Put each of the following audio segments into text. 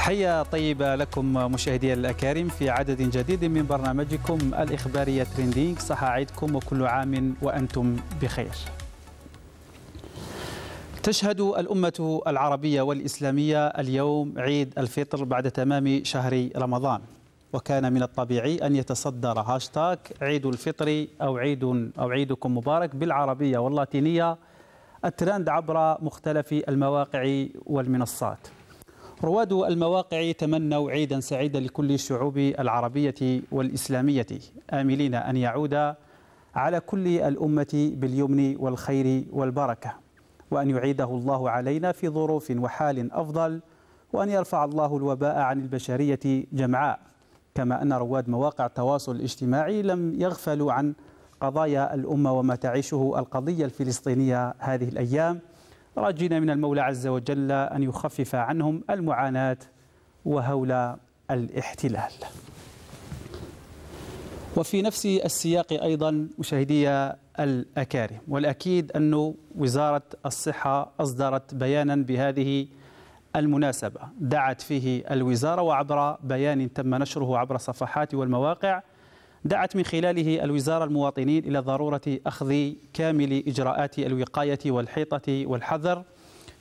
تحية طيبة لكم مشاهدي الأكارم في عدد جديد من برنامجكم الإخبارية تريندينغ صح عيدكم وكل عام وأنتم بخير تشهد الأمة العربية والإسلامية اليوم عيد الفطر بعد تمام شهر رمضان وكان من الطبيعي أن يتصدر هاشتاك عيد الفطر أو عيد أو عيدكم مبارك بالعربية واللاتينية الترند عبر مختلف المواقع والمنصات رواد المواقع تمنوا عيدا سعيدا لكل الشعوب العربية والإسلامية آملين أن يعود على كل الأمة باليمن والخير والبركة وأن يعيده الله علينا في ظروف وحال أفضل وأن يرفع الله الوباء عن البشرية جمعاء كما أن رواد مواقع التواصل الاجتماعي لم يغفلوا عن قضايا الأمة وما تعيشه القضية الفلسطينية هذه الأيام راجين من المولى عز وجل أن يخفف عنهم المعاناة وهول الاحتلال وفي نفس السياق أيضا مشاهدي الأكارم والأكيد أن وزارة الصحة أصدرت بيانا بهذه المناسبة دعت فيه الوزارة وعبر بيان تم نشره عبر صفحات والمواقع دعت من خلاله الوزارة المواطنين إلى ضرورة أخذ كامل إجراءات الوقاية والحيطة والحذر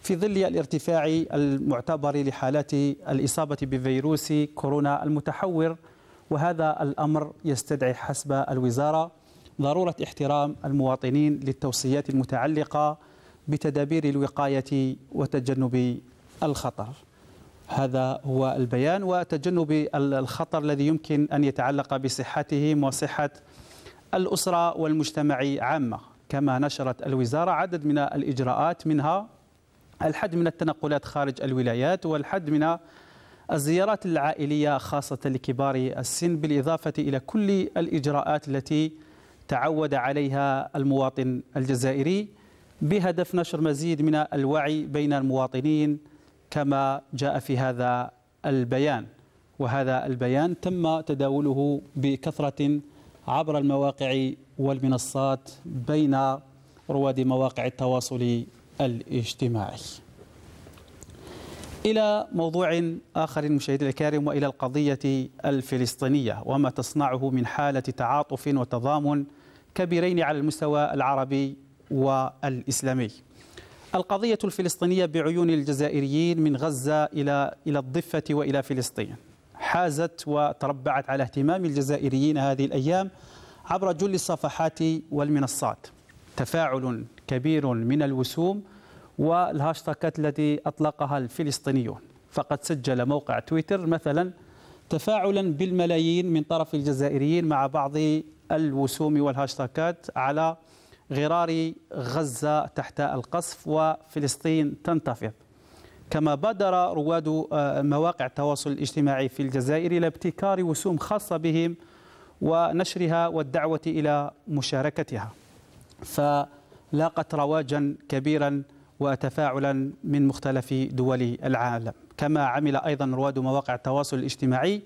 في ظل الارتفاع المعتبر لحالات الإصابة بفيروس كورونا المتحور وهذا الأمر يستدعي حسب الوزارة ضرورة احترام المواطنين للتوصيات المتعلقة بتدابير الوقاية وتجنب الخطر هذا هو البيان وتجنب الخطر الذي يمكن أن يتعلق بصحتهم وصحة الأسرة والمجتمع عامة كما نشرت الوزارة عدد من الإجراءات منها الحد من التنقلات خارج الولايات والحد من الزيارات العائلية خاصة لكبار السن بالإضافة إلى كل الإجراءات التي تعود عليها المواطن الجزائري بهدف نشر مزيد من الوعي بين المواطنين كما جاء في هذا البيان وهذا البيان تم تداوله بكثرة عبر المواقع والمنصات بين رواد مواقع التواصل الاجتماعي إلى موضوع آخر مشاهدينا الكرام وإلى القضية الفلسطينية وما تصنعه من حالة تعاطف وتضامن كبيرين على المستوى العربي والإسلامي القضية الفلسطينية بعيون الجزائريين من غزة إلى إلى الضفة وإلى فلسطين حازت وتربعت على اهتمام الجزائريين هذه الأيام عبر جل الصفحات والمنصات تفاعل كبير من الوسوم والهاشتاكات التي أطلقها الفلسطينيون فقد سجل موقع تويتر مثلا تفاعلا بالملايين من طرف الجزائريين مع بعض الوسوم والهاشتاكات على غرار غزة تحت القصف وفلسطين تنتفض كما بادر رواد آه، مواقع التواصل الاجتماعي في الجزائر إلى ابتكار وسوم خاصة بهم ونشرها والدعوة إلى مشاركتها فلاقت رواجا كبيرا وتفاعلا من مختلف دول العالم كما عمل أيضا رواد مواقع التواصل الاجتماعي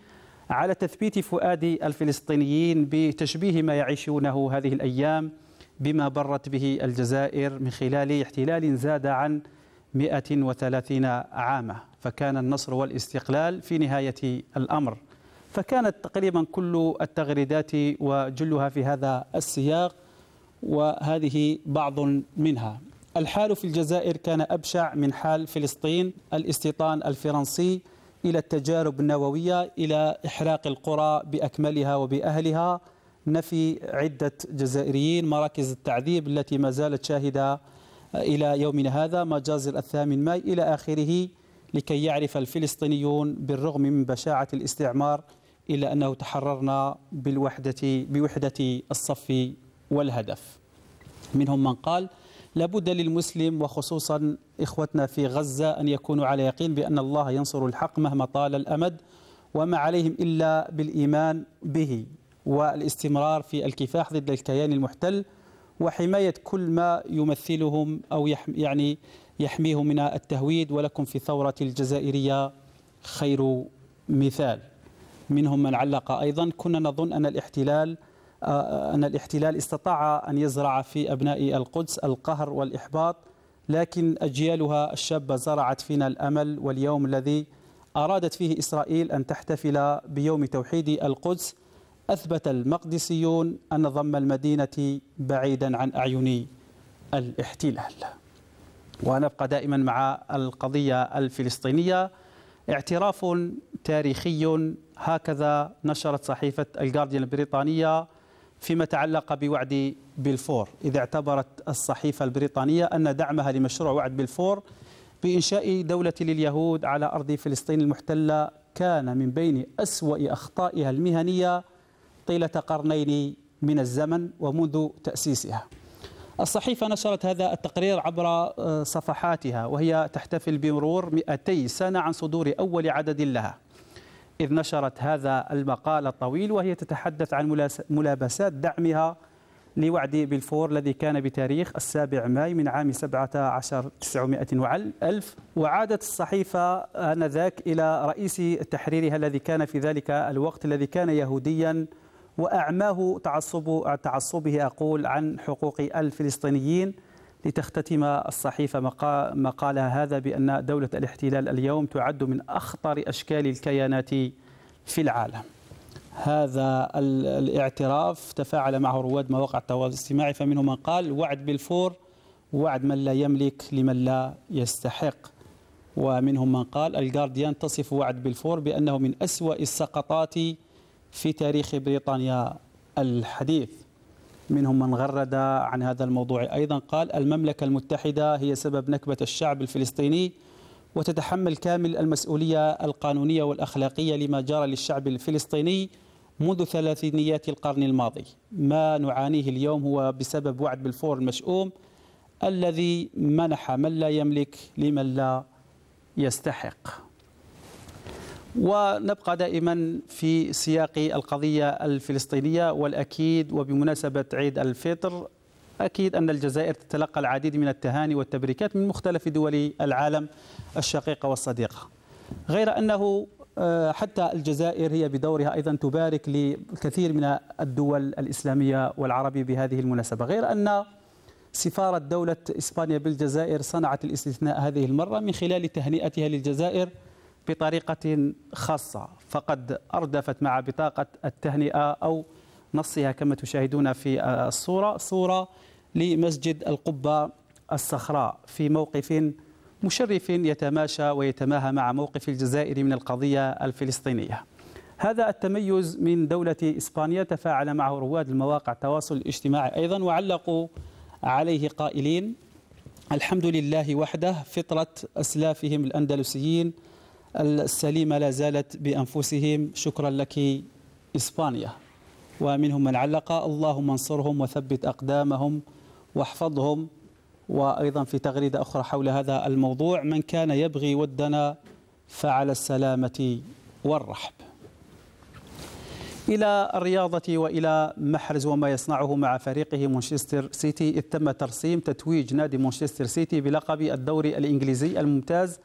على تثبيت فؤاد الفلسطينيين بتشبيه ما يعيشونه هذه الأيام بما برت به الجزائر من خلال احتلال زاد عن 130 عاما فكان النصر والاستقلال في نهاية الأمر فكانت تقريبا كل التغريدات وجلها في هذا السياق وهذه بعض منها الحال في الجزائر كان أبشع من حال فلسطين الاستيطان الفرنسي إلى التجارب النووية إلى إحراق القرى بأكملها وبأهلها نفي عدة جزائريين مراكز التعذيب التي ما زالت شاهدة إلى يومنا هذا مجازر الثامن ماي إلى آخره لكي يعرف الفلسطينيون بالرغم من بشاعة الاستعمار إلا أنه تحررنا بالوحدة بوحدة الصف والهدف منهم من قال لابد للمسلم وخصوصا إخوتنا في غزة أن يكونوا على يقين بأن الله ينصر الحق مهما طال الأمد وما عليهم إلا بالإيمان به والاستمرار في الكفاح ضد الكيان المحتل وحماية كل ما يمثلهم أو يعني يحميهم من التهويد ولكم في الثورة الجزائرية خير مثال منهم من علق أيضا كنا نظن أن الاحتلال آه، أن الاحتلال استطاع أن يزرع في أبناء القدس القهر والإحباط لكن أجيالها الشابة زرعت فينا الأمل واليوم الذي أرادت فيه إسرائيل أن تحتفل بيوم توحيد القدس أثبت المقدسيون أن ضم المدينة بعيدا عن أعين الاحتلال ونبقى دائما مع القضية الفلسطينية اعتراف تاريخي هكذا نشرت صحيفة الجارديان البريطانية فيما تعلق بوعد بلفور إذا اعتبرت الصحيفة البريطانية أن دعمها لمشروع وعد بلفور بإنشاء دولة لليهود على أرض فلسطين المحتلة كان من بين أسوأ أخطائها المهنية طيلة قرنين من الزمن ومنذ تأسيسها الصحيفة نشرت هذا التقرير عبر آه، صفحاتها وهي تحتفل بمرور 200 سنة عن صدور أول عدد لها إذ نشرت هذا المقال الطويل وهي تتحدث عن ملابسات دعمها لوعد بلفور الذي كان بتاريخ السابع ماي من عام 17 900 ألف وعادت الصحيفة آنذاك إلى رئيس تحريرها الذي كان في ذلك الوقت الذي كان يهودياً وأعماه تعصب تعصبه أقول عن حقوق الفلسطينيين لتختتم الصحيفة مقالها هذا بأن دولة الاحتلال اليوم تعد من أخطر أشكال الكيانات في العالم هذا الاعتراف تفاعل معه رواد مواقع التواصل الاجتماعي فمنهم من قال وعد بالفور وعد من لا يملك لمن لا يستحق ومنهم من قال الجارديان تصف وعد بالفور بأنه من أسوأ السقطات في تاريخ بريطانيا الحديث منهم من غرد عن هذا الموضوع أيضا قال المملكة المتحدة هي سبب نكبة الشعب الفلسطيني وتتحمل كامل المسؤولية القانونية والأخلاقية لما جرى للشعب الفلسطيني منذ ثلاثينيات القرن الماضي ما نعانيه اليوم هو بسبب وعد بالفور المشؤوم الذي منح من لا يملك لمن لا يستحق ونبقى دائما في سياق القضية الفلسطينية والأكيد وبمناسبة عيد الفطر أكيد أن الجزائر تتلقى العديد من التهاني والتبريكات من مختلف دول العالم الشقيقة والصديقة غير أنه آه، حتى الجزائر هي بدورها أيضا تبارك لكثير من الدول الإسلامية والعربية بهذه المناسبة غير أن سفارة دولة إسبانيا بالجزائر صنعت الاستثناء هذه المرة من خلال تهنئتها للجزائر بطريقة خاصة فقد أردفت مع بطاقة التهنئة أو نصها كما تشاهدون في الصورة صورة لمسجد القبة الصخراء في موقف مشرف يتماشى ويتماهى مع موقف الجزائر من القضية الفلسطينية هذا التميز من دولة إسبانيا تفاعل معه رواد المواقع التواصل الاجتماعي أيضا وعلقوا عليه قائلين الحمد لله وحده فطرة أسلافهم الأندلسيين السليمة لا زالت بأنفسهم شكرا لك إسبانيا ومنهم من علق اللهم انصرهم وثبت أقدامهم واحفظهم وأيضا في تغريدة أخرى حول هذا الموضوع من كان يبغي ودنا فعلى السلامة والرحب إلى الرياضة وإلى محرز وما يصنعه مع فريقه مانشستر سيتي إذ تم ترسيم تتويج نادي مانشستر سيتي بلقب الدوري الإنجليزي الممتاز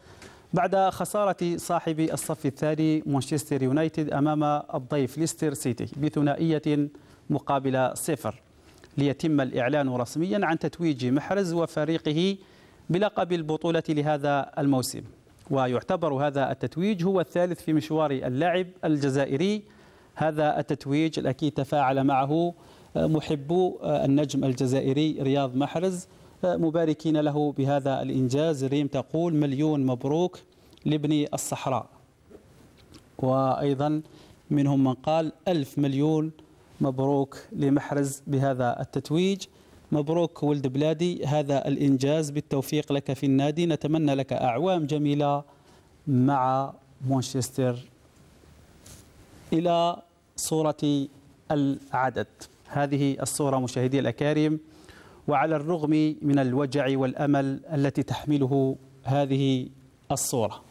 بعد خسارة صاحب الصف الثاني مانشستر يونايتد أمام الضيف ليستر سيتي بثنائية مقابل صفر ليتم الإعلان رسميا عن تتويج محرز وفريقه بلقب البطولة لهذا الموسم ويعتبر هذا التتويج هو الثالث في مشوار اللاعب الجزائري هذا التتويج الأكيد تفاعل معه محبو النجم الجزائري رياض محرز مباركين له بهذا الإنجاز ريم تقول مليون مبروك لابني الصحراء وأيضا منهم من قال ألف مليون مبروك لمحرز بهذا التتويج مبروك ولد بلادي هذا الإنجاز بالتوفيق لك في النادي نتمنى لك أعوام جميلة مع مانشستر إلى صورة العدد هذه الصورة مشاهدي الأكارم وعلى الرغم من الوجع والامل التي تحمله هذه الصوره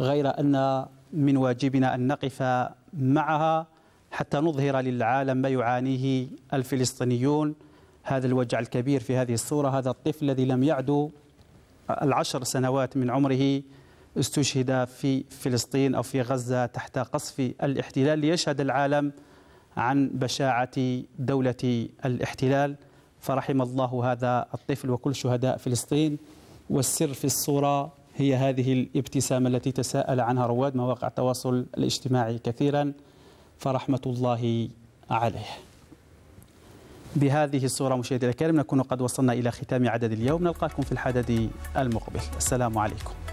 غير ان من واجبنا ان نقف معها حتى نظهر للعالم ما يعانيه الفلسطينيون هذا الوجع الكبير في هذه الصوره هذا الطفل الذي لم يعد العشر سنوات من عمره استشهد في فلسطين او في غزه تحت قصف الاحتلال ليشهد العالم عن بشاعه دوله الاحتلال فرحم الله هذا الطفل وكل شهداء فلسطين والسر في الصورة هي هذه الابتسامة التي تساءل عنها رواد مواقع التواصل الاجتماعي كثيرا فرحمة الله عليه بهذه الصورة مشاهدينا الكرام نكون قد وصلنا إلى ختام عدد اليوم نلقاكم في الحدد المقبل السلام عليكم